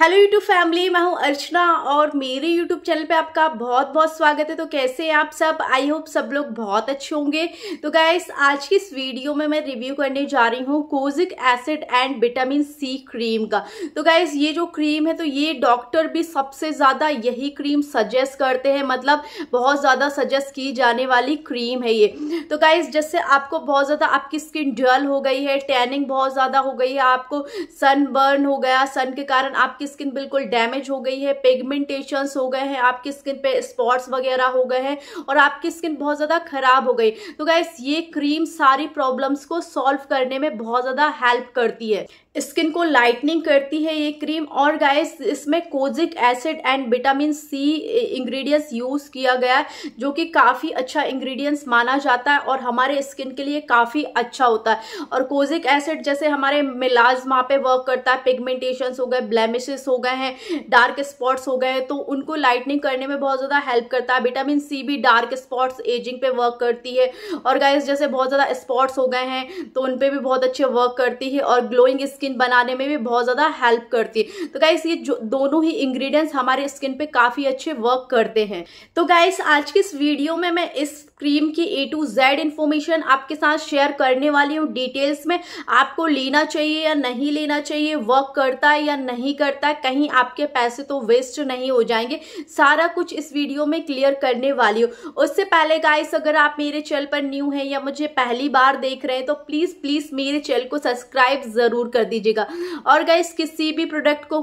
hello YouTube family मैं हूं अर्चना और मेरे यूट्यूब चैनल पे आपका बहुत बहुत स्वागत है तो कैसे हैं आप सब आई होप सब लोग बहुत अच्छे होंगे तो गाइस आज की इस वीडियो में मैं रिव्यू करने जा रही हूं kojic acid and vitamin C cream का तो गाइस ये जो क्रीम है तो ये डॉक्टर भी सबसे ज़्यादा यही क्रीम सजेस्ट करते हैं मतलब बहुत ज़्यादा सजेस्ट की जाने वाली क्रीम है ये तो गाइज जैसे आपको बहुत ज़्यादा आपकी स्किन डल हो गई है टैनिंग बहुत ज़्यादा हो गई है आपको सनबर्न हो गया सन के कारण आपकी आपकी स्किन बिल्कुल डैमेज हो गई है पेगमेंटेशन हो गए हैं आपकी स्किन पे स्पॉट्स वगैरह हो गए हैं और आपकी स्किन बहुत ज़्यादा खराब हो गई तो गैस ये क्रीम सारी प्रॉब्लम्स को सॉल्व करने में बहुत ज़्यादा हेल्प करती है स्किन को लाइटनिंग करती है ये क्रीम और गाइस इसमें kojic acid and vitamin C ingredients use किया गया है जो कि काफ़ी अच्छा इंग्रेडिएंट्स माना जाता है और हमारे स्किन के लिए काफ़ी अच्छा होता है और कोजिक एसिड जैसे हमारे मिलाजमा पे वर्क करता है पिगमेंटेशंस हो गए ब्लैमिश हो गए हैं डार्क स्पॉट्स हो गए हैं तो उनको लाइटनिंग करने में बहुत ज़्यादा हेल्प करता है विटामिन सी भी डार्क स्पॉट्स एजिंग पे वर्क करती है और गाइस जैसे बहुत ज़्यादा स्पॉट्स हो गए हैं तो उन पर भी बहुत अच्छे वर्क करती है और ग्लोइंग स्किन बनाने में भी बहुत ज़्यादा हेल्प करती है तो गाइस ये जो दोनों ही इंग्रेडिएंट्स हमारे स्किन पे काफ़ी अच्छे वर्क करते हैं तो गाइस आज की इस वीडियो में मैं इस क्रीम की ए टू जेड इन्फॉर्मेशन आपके साथ शेयर करने वाली हूँ डिटेल्स में आपको लेना चाहिए या नहीं लेना चाहिए वर्क करता है या नहीं करता है कहीं आपके पैसे तो वेस्ट नहीं हो जाएंगे सारा कुछ इस वीडियो में क्लियर करने वाली हूँ उससे पहले गाइस अगर आप मेरे चैनल पर न्यू हैं या मुझे पहली बार देख रहे हैं तो प्लीज़ प्लीज़ मेरे चैनल को सब्सक्राइब ज़रूर कर दीजिएगा और गाइस किसी भी प्रोडक्ट को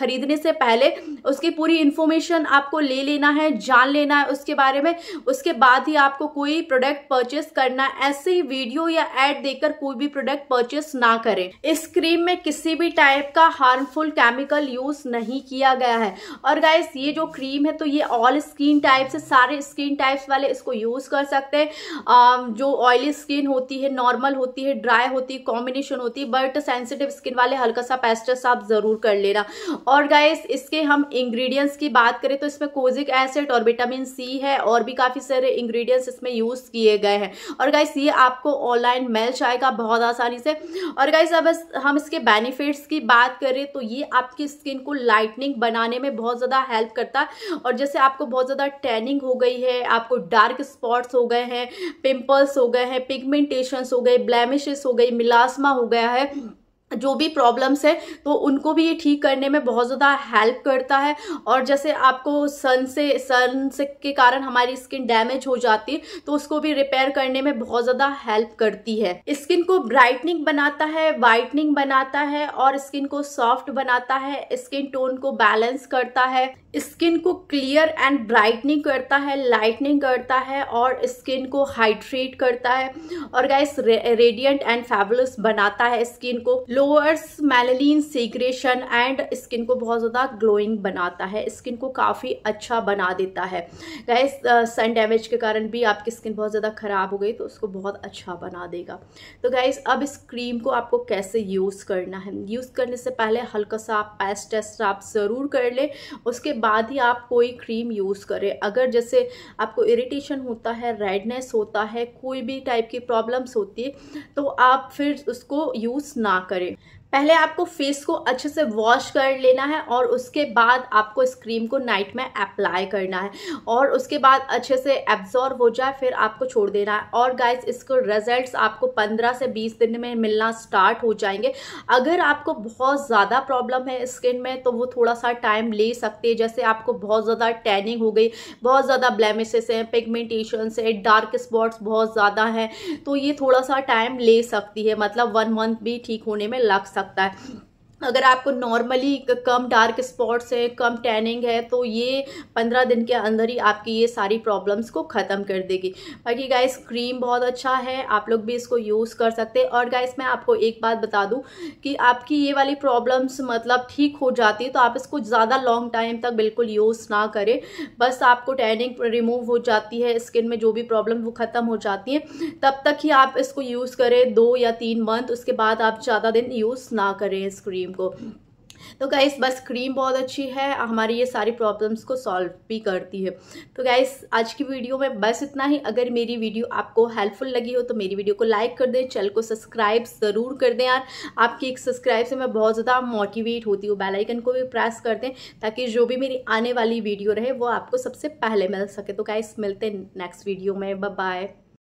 खरीदने से पहले उसकी पूरी इन्फॉर्मेशन आपको ले लेना है जान लेना है उसके बारे में उसके बाद ही आप आपको कोई प्रोडक्ट परचेस करना ऐसे ही वीडियो या एड देकर कोई भी प्रोडक्ट परचेस ना करें इस क्रीम में किसी भी टाइप का हार्मफुल केमिकल यूज नहीं किया गया है और गाइस ये जो क्रीम है तो ये ऑल स्किन टाइप से सारे स्किन टाइप्स वाले इसको यूज कर सकते हैं जो ऑयली स्किन होती है नॉर्मल होती है ड्राई होती है कॉम्बिनेशन होती है बट सेंसिटिव स्किन वाले हल्का सा पेस्टस आप जरूर कर लेना और गाइस इसके हम इंग्रेडिएंट्स की बात करें तो इसमें कोजिक एसिड और विटामिन सी है और भी काफी सारे इंग्रेडिएंट्स इसमें यूज़ किए गए हैं और गाइस ये आपको ऑनलाइन मिल जाएगा बहुत आसानी से और गाइस अब हम इसके बेनिफिट्स की बात करें तो ये आपकी स्किन को लाइटनिंग बनाने में बहुत ज़्यादा हेल्प करता है और जैसे आपको बहुत ज़्यादा टैनिंग हो गई है आपको डार्क स्पॉट्स हो गए हैं पिंपल्स हो गए हैं पिगमेंटेशन हो गए ब्लैमिशेस हो गई मिलासमा हो गया है जो भी प्रॉब्लम्स है तो उनको भी ये ठीक करने में बहुत ज़्यादा हेल्प करता है और जैसे आपको सन से सन से के कारण हमारी स्किन डैमेज हो जाती है तो उसको भी रिपेयर करने में बहुत ज़्यादा हेल्प करती है स्किन को ब्राइटनिंग बनाता है वाइटनिंग बनाता है और स्किन को सॉफ्ट बनाता है स्किन टोन को बैलेंस करता है स्किन को क्लियर एंड ब्राइटनिंग करता है लाइटनिंग करता है और स्किन को हाइड्रेट करता है और गाइस रेडियंट एंड फैबुलस बनाता है स्किन को lowers melanin secretion and skin को बहुत ज़्यादा ग्लोइंग बनाता है स्किन को काफ़ी अच्छा बना देता है गाइस सन डैमेज के कारण भी आपकी स्किन बहुत ज़्यादा ख़राब हो गई तो उसको बहुत अच्छा बना देगा तो गाइस अब इस क्रीम को आपको कैसे यूज़ करना है यूज़ करने से पहले हल्का सा आप पैस टेस्ट आप ज़रूर कर लें उसके बाद ही आप कोई क्रीम यूज़ करें अगर जैसे आपको इरिटेशन होता है रेडनेस होता है कोई भी टाइप की प्रॉब्लम्स होती है तो आप फिर उसको यूज़ ना करें पहले आपको फेस को अच्छे से वॉश कर लेना है और उसके बाद आपको इस क्रीम को नाइट में अप्लाई करना है और उसके बाद अच्छे से एब्जॉर्व हो जाए फिर आपको छोड़ देना है और गाइस इसको रिजल्ट्स आपको 15 से 20 दिन में मिलना स्टार्ट हो जाएंगे अगर आपको बहुत ज़्यादा प्रॉब्लम है स्किन में तो वो थोड़ा सा टाइम ले सकते हैं जैसे आपको बहुत ज़्यादा टैनिंग हो गई बहुत ज़्यादा ब्लैमिशेस हैं पिगमेंटेशन है डार्क स्पॉट्स बहुत ज़्यादा हैं तो ये थोड़ा सा टाइम ले सकती है मतलब वन मंथ भी ठीक होने में लग सकता सकता है अगर आपको नॉर्मली कम डार्क स्पॉट्स हैं कम टैनिंग है तो ये पंद्रह दिन के अंदर ही आपकी ये सारी प्रॉब्लम्स को ख़त्म कर देगी बाकी गाइस क्रीम बहुत अच्छा है आप लोग भी इसको यूज़ कर सकते हैं और गाइस मैं आपको एक बात बता दूं कि आपकी ये वाली प्रॉब्लम्स मतलब ठीक हो जाती है तो आप इसको ज़्यादा लॉन्ग टाइम तक बिल्कुल यूज़ ना करें बस आपको टैनिंग रिमूव हो जाती है स्किन में जो भी प्रॉब्लम वो ख़त्म हो जाती है तब तक ही आप इसको यूज़ करें दो या तीन मंथ उसके बाद आप ज़्यादा दिन यूज़ ना करें इस क्रीम क्रीम को तो गाइस बस क्रीम बहुत अच्छी है हमारी ये सारी प्रॉब्लम्स को सॉल्व भी करती है तो गाइस आज की वीडियो में बस इतना ही अगर मेरी वीडियो आपको हेल्पफुल लगी हो तो मेरी वीडियो को लाइक कर दें चैनल को सब्सक्राइब ज़रूर कर दें यार आपकी एक सब्सक्राइब से मैं बहुत ज़्यादा मोटिवेट होती हूँ बेलाइकन को भी प्रेस कर दें ताकि जो भी मेरी आने वाली वीडियो रहे वो आपको सबसे पहले मिल सके तो गाइस मिलते हैं नेक्स्ट वीडियो में बाय